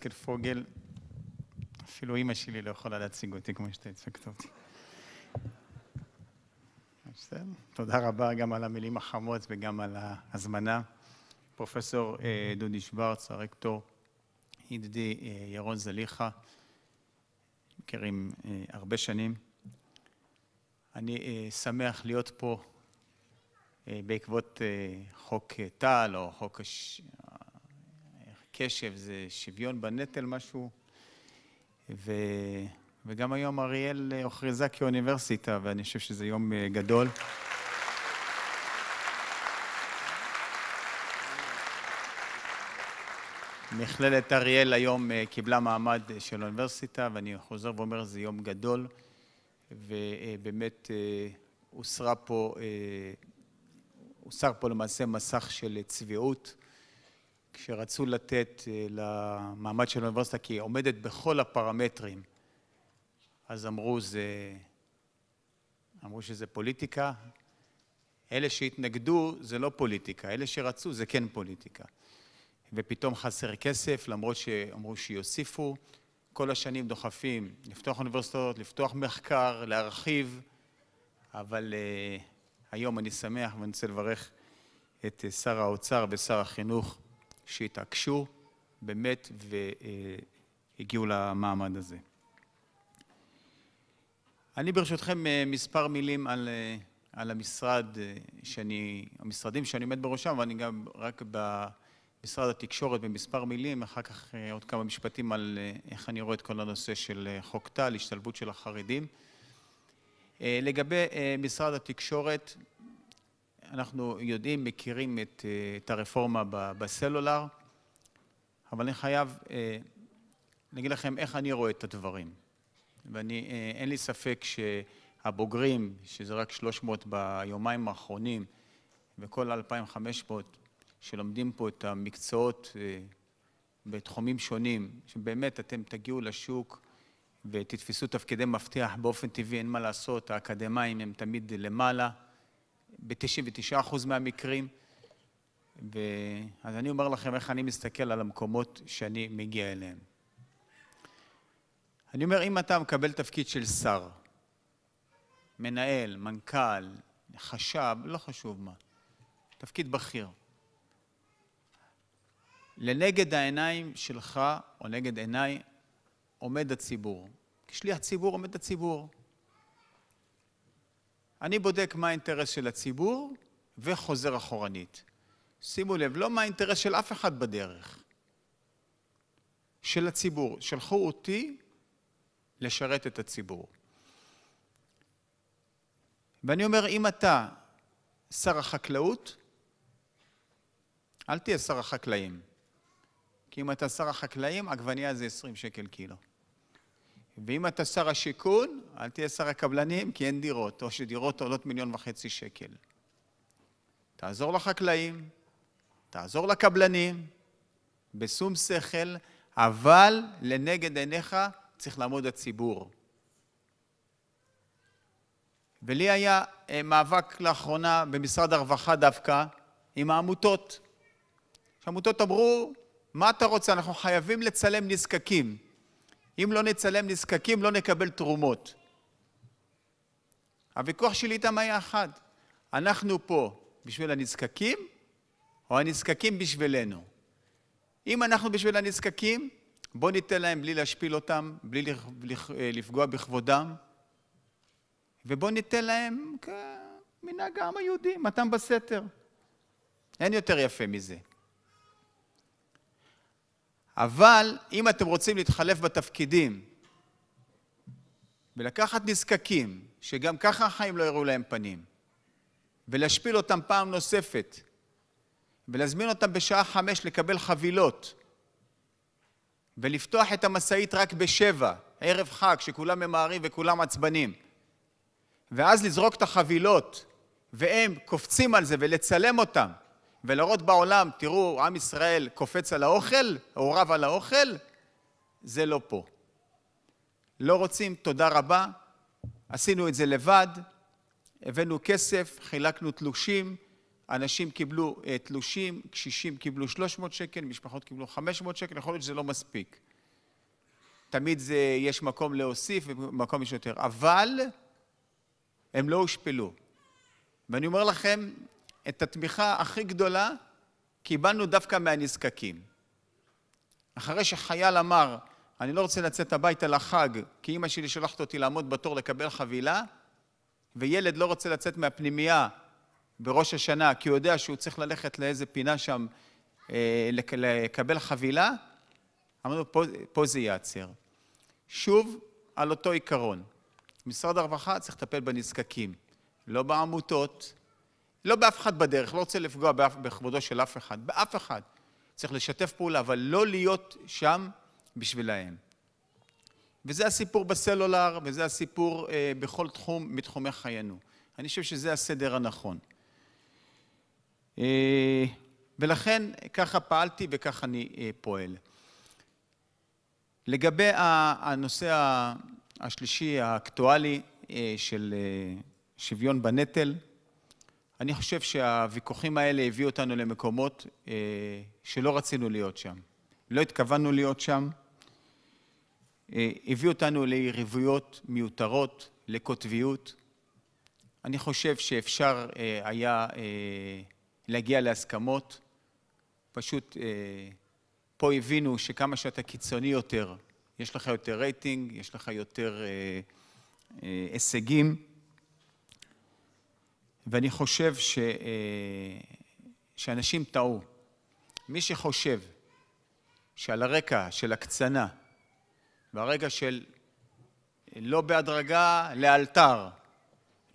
אזכיר פוגל, אפילו אימא שלי לא יכולה להציג אותי כמו שאתה הצגת אותי. תודה רבה גם על המילים החמות וגם על ההזמנה. פרופסור אה, דודי שוורץ, הרקטור, ידידי אה, ירון זליכה, מכירים אה, הרבה שנים. אני שמח להיות פה בעקבות חוק טל או חוק קש"ב, זה שוויון בנטל משהו, ו... וגם היום אריאל אה, הוכרזה כאוניברסיטה, ואני חושב שזה יום אה, גדול. מכללת אריאל היום אה, קיבלה מעמד של אוניברסיטה, ואני חוזר ואומר, זה יום גדול, ובאמת הוסר פה, פה למעשה מסך של צביעות, כשרצו לתת אה, למעמד של האוניברסיטה, כי היא עומדת בכל הפרמטרים, אז אמרו, זה, אמרו שזה פוליטיקה. אלה שהתנגדו זה לא פוליטיקה, אלה שרצו זה כן פוליטיקה. ופתאום חסר כסף, למרות שאמרו שיוסיפו. כל השנים דוחפים לפתוח אוניברסיטאות, לפתוח מחקר, להרחיב, אבל uh, היום אני שמח ואני רוצה לברך את אה, שר האוצר ושר החינוך. שהתעקשו באמת והגיעו למעמד הזה. אני ברשותכם אה, מספר מילים על, אה, על המשרד אה, שאני, המשרדים שאני עומד בראשם, ואני גם רק במשרד התקשורת במספר מילים, אחר כך עוד כמה משפטים על איך אני רואה את כל הנושא של חוק טל, השתלבות של החרדים. לגבי משרד התקשורת, אנחנו יודעים, מכירים את, אה, את הרפורמה בסלולר, אבל אני חייב אה, להגיד לכם איך אני רואה את הדברים. ואין אה, לי ספק שהבוגרים, שזה רק 300 ביומיים האחרונים, וכל 2,500 שלומדים פה את המקצועות בתחומים שונים, שבאמת אתם תגיעו לשוק ותתפסו תפקידי מפתח באופן טבעי, אין מה לעשות, האקדמאים הם תמיד למעלה. ב-99% מהמקרים. ו... אז אני אומר לכם איך אני מסתכל על המקומות שאני מגיע אליהם. אני אומר, אם אתה מקבל תפקיד של שר, מנהל, מנכ"ל, חשב, לא חשוב מה, תפקיד בכיר, לנגד העיניים שלך, או נגד עיניי, עומד הציבור. כשליח ציבור עומד הציבור. אני בודק מה האינטרס של הציבור וחוזר אחורנית. שימו לב, לא מה האינטרס של אף אחד בדרך, של הציבור. שלחו אותי לשרת את הציבור. ואני אומר, אם אתה שר החקלאות, אל תהיה שר החקלאים. כי אם אתה שר החקלאים, עגבנייה זה 20 שקל קילו. ואם אתה שר השיכון, אל תהיה שר הקבלנים, כי אין דירות, או שדירות עולות מיליון וחצי שקל. תעזור לחקלאים, תעזור לקבלנים, בשום שכל, אבל לנגד עיניך צריך לעמוד הציבור. ולי היה אה, מאבק לאחרונה במשרד הרווחה דווקא עם העמותות. העמותות אמרו, מה אתה רוצה, אנחנו חייבים לצלם נזקקים. אם לא נצלם נזקקים, לא נקבל תרומות. הוויכוח שלי איתם היה אחד. אנחנו פה בשביל הנזקקים, או הנזקקים בשבילנו? אם אנחנו בשביל הנזקקים, בואו ניתן להם בלי להשפיל אותם, בלי אה, לפגוע בכבודם, ובואו ניתן להם כמנהג העם היהודי, מתן בסתר. אין יותר יפה מזה. אבל אם אתם רוצים להתחלף בתפקידים ולקחת נזקקים, שגם ככה החיים לא יראו להם פנים, ולהשפיל אותם פעם נוספת, ולהזמין אותם בשעה חמש לקבל חבילות, ולפתוח את המשאית רק בשבע, ערב חג, שכולם ממהרים וכולם עצבנים, ואז לזרוק את החבילות, והם קופצים על זה ולצלם אותם, ולראות בעולם, תראו, עם ישראל קופץ על האוכל, או רב על האוכל, זה לא פה. לא רוצים, תודה רבה. עשינו את זה לבד, הבאנו כסף, חילקנו תלושים, אנשים קיבלו uh, תלושים, קשישים קיבלו 300 שקל, משפחות קיבלו 500 שקל, יכול להיות שזה לא מספיק. תמיד זה, יש מקום להוסיף ומקום יש יותר, אבל הם לא הושפלו. ואני אומר לכם, את התמיכה הכי גדולה קיבלנו דווקא מהנזקקים. אחרי שחייל אמר, אני לא רוצה לצאת הביתה לחג, כי אימא שלי שולחת אותי לעמוד בתור לקבל חבילה, וילד לא רוצה לצאת מהפנימייה בראש השנה, כי הוא יודע שהוא צריך ללכת לאיזה פינה שם אה, לקבל חבילה, אמרנו, פה, פה זה ייעצר. שוב, על אותו עיקרון. משרד הרווחה צריך לטפל בנזקקים, לא בעמותות, לא באף אחד בדרך, לא רוצה לפגוע באף, בכבודו של אף אחד, באף אחד. צריך לשתף פעולה, אבל לא להיות שם בשבילהם. וזה הסיפור בסלולר, וזה הסיפור אה, בכל תחום מתחומי חיינו. אני חושב שזה הסדר הנכון. אה, ולכן ככה פעלתי וכך אני אה, פועל. לגבי הנושא השלישי, האקטואלי, אה, של אה, שוויון בנטל, אני חושב שהוויכוחים האלה הביאו אותנו למקומות אה, שלא רצינו להיות שם, לא התכוונו להיות שם, אה, הביאו אותנו ליריבויות מיותרות, לקוטביות. אני חושב שאפשר אה, היה אה, להגיע להסכמות, פשוט אה, פה הבינו שכמה שאתה קיצוני יותר, יש לך יותר רייטינג, יש לך יותר אה, אה, הישגים. ואני חושב ש... אה, שאנשים טעו. מי שחושב שעל הרקע של הקצנה והרגע של לא בהדרגה, לאלתר,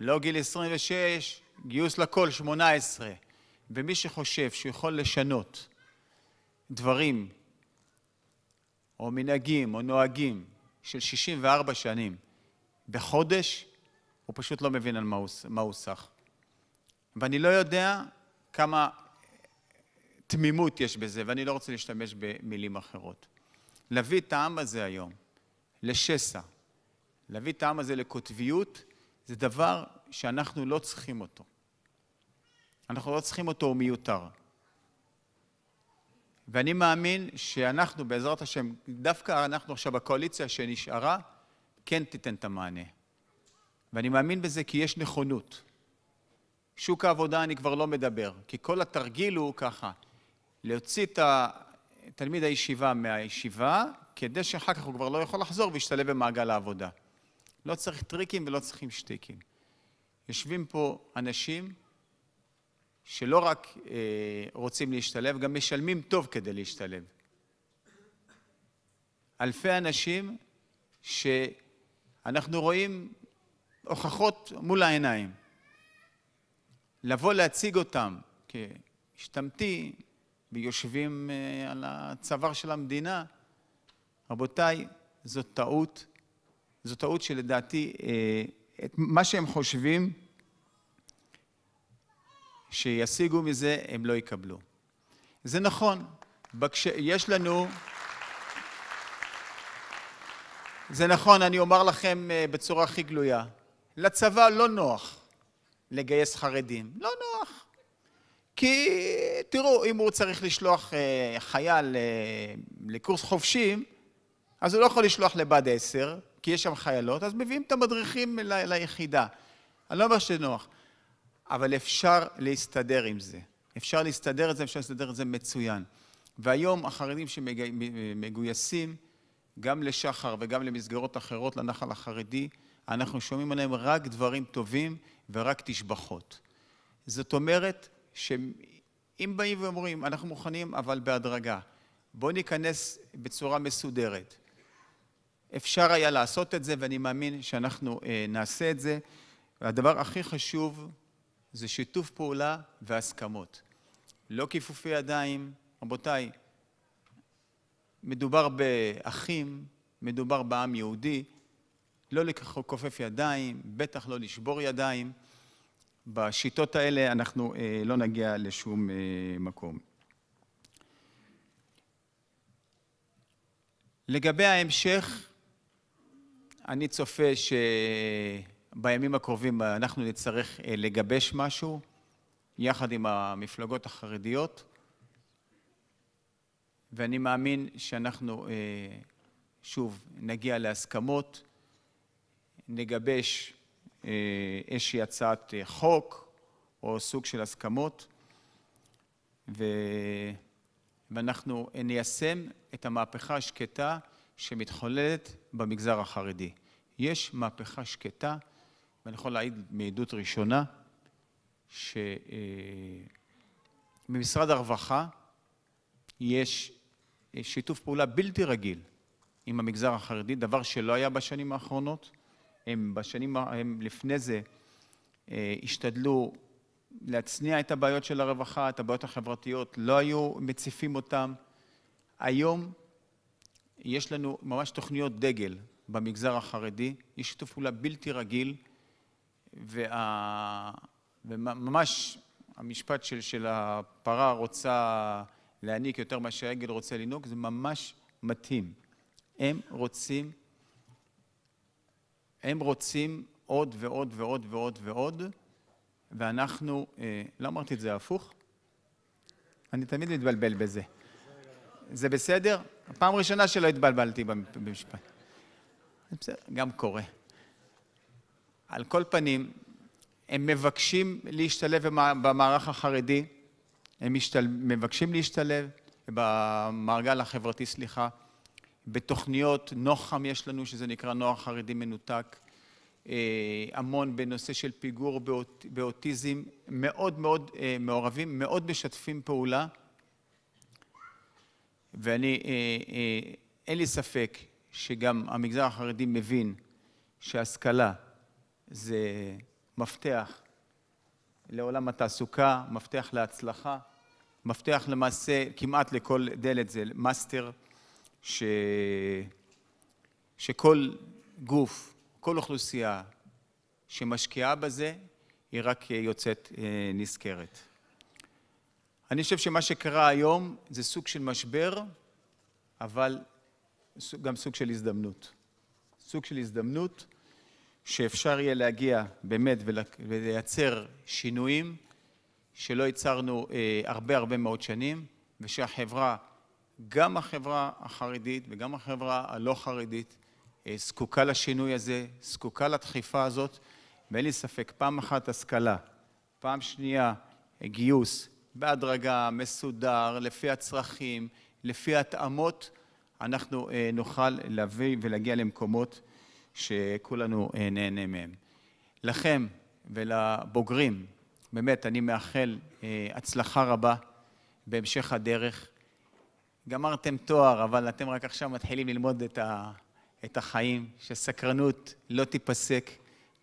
לא גיל 26, גיוס לכל 18, ומי שחושב שהוא יכול לשנות דברים או מנהגים או נוהגים של 64 שנים בחודש, הוא פשוט לא מבין על מה הוא, מה הוא סך. ואני לא יודע כמה תמימות יש בזה, ואני לא רוצה להשתמש במילים אחרות. להביא את העם הזה היום לשסע, להביא את העם הזה לקוטביות, זה דבר שאנחנו לא צריכים אותו. אנחנו לא צריכים אותו, הוא מיותר. ואני מאמין שאנחנו, בעזרת השם, דווקא אנחנו עכשיו, בקואליציה שנשארה, כן תיתן את המענה. ואני מאמין בזה כי יש נכונות. שוק העבודה אני כבר לא מדבר, כי כל התרגיל הוא ככה, להוציא את תלמיד הישיבה מהישיבה, כדי שאחר כך הוא כבר לא יכול לחזור וישתלב במעגל העבודה. לא צריך טריקים ולא צריכים שטיקים. יושבים פה אנשים שלא רק אה, רוצים להשתלב, גם משלמים טוב כדי להשתלב. אלפי אנשים שאנחנו רואים הוכחות מול העיניים. לבוא להציג אותם כמשתמטים ויושבים אה, על הצוואר של המדינה, רבותיי, זו טעות. זו טעות שלדעתי, אה, את מה שהם חושבים שישיגו מזה, הם לא יקבלו. זה נכון, בקש... יש לנו... זה נכון, אני אומר לכם אה, בצורה הכי גלויה, לצבא לא נוח. לגייס חרדים. לא נוח. כי תראו, אם הוא צריך לשלוח אה, חייל אה, לקורס חובשים, אז הוא לא יכול לשלוח לבה"ד 10, כי יש שם חיילות, אז מביאים את המדריכים ל- ליחידה. אני לא אומר שזה נוח, אבל אפשר להסתדר עם זה. אפשר להסתדר את זה, אפשר להסתדר את זה מצוין. והיום החרדים שמגויסים, גם לשח"ר וגם למסגרות אחרות לנח"ל החרדי, אנחנו שומעים עליהם רק דברים טובים ורק תשבחות. זאת אומרת, שאם באים ואומרים, אנחנו מוכנים, אבל בהדרגה, בואו ניכנס בצורה מסודרת. אפשר היה לעשות את זה, ואני מאמין שאנחנו אה, נעשה את זה. והדבר הכי חשוב זה שיתוף פעולה והסכמות. לא כיפופי ידיים. רבותיי, מדובר באחים, מדובר בעם יהודי, לא לכופף ידיים, בטח לא לשבור ידיים. בשיטות האלה אנחנו אה, לא נגיע לשום אה, מקום. לגבי ההמשך, אני צופה שבימים הקרובים אנחנו נצטרך אה, לגבש משהו יחד עם המפלגות החרדיות, ואני מאמין שאנחנו שוב נגיע להסכמות. נגבש אה, איזושהי הצעת אה, חוק או סוג של הסכמות, ו... ואנחנו ניישם את המהפכה השקטה שמתחוללת במגזר החרדי. יש מהפכה שקטה, ואני יכול להעיד מעדות ראשונה, שממשרד אה, הרווחה יש שיתוף פעולה בלתי רגיל עם המגזר החרדי, דבר שלא היה בשנים האחרונות. לפני זה אה, השתדלו להצניע את הבעיות של הרווחה, את הבעיות החברתיות, לא היו מציפים אותן. היום יש לנו ממש תוכניות דגל במגזר החרדי, יש שיתוף פעולה בלתי רגיל, וה... וממש המשפט של, של הפרה רוצה להעניק יותר ממה שהעגל רוצה לנהוג, זה ממש מתאים. הם רוצים הם רוצים עוד ועוד ועוד ועוד ועוד, ואנחנו, אה, לא אמרתי את זה הפוך? אני תמיד מתבלבל בזה. זה בסדר? פעם ראשונה שלא התבלבלתי במשפט. בסדר, גם קורה. על כל פנים, הם מבקשים להשתלב במערך החרדי, הם משתל... מבקשים להשתלב במעגל החברתי, סליחה, בתוכניות נוח"ם יש לנו, שזה נקרא נוער חרדי מנותק, אה, המון בנושא של פיגור באוט, באוטיזם, מאוד מאוד אה, מעורבים, מאוד משתפים פעולה, ואני, אה, אין לי ספק שגם המגזר החרדי מבין שהשכלה זה מפתח לעולם התעסוקה, מפתח להצלחה, מפתח למעשה כמעט לכל דלת זה מאסטר. ש... שכל גוף, כל אוכלוסייה שמשקיעה בזה, היא רק אה, יוצאת אה, נשכרת. אני חושב שמה שקרה היום זה סוג של משבר, אבל גם סוג של הזדמנות. סוג של הזדמנות שאפשר יהיה להגיע באמת ולייצר שינויים שלא ייצרנו אה, הרבה הרבה מאוד שנים, ושהחברה גם החברה החרדית וגם החברה הלא חרדית אה, זקוקה לשינוי הזה, זקוקה לדחיפה הזאת, ואין לי ספק, פעם אחת השכלה, פעם שנייה אה, גיוס בהדרגה, מסודר, לפי הצרכים, לפי התאמות, אנחנו אה, נוכל להביא ולהגיע למקומות שכולנו נהנה מהם. לכם ולבוגרים, באמת, אני מאחל הצלחה רבה בהמשך הדרך. גמרתם תואר, אבל אתם רק עכשיו מתחילים ללמוד את, ה, את החיים, שסקרנות לא תיפסק,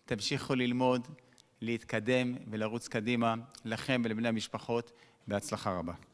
תמשיכו ללמוד, להתקדם ולרוץ קדימה, לכם ולבני המשפחות, בהצלחה רבה.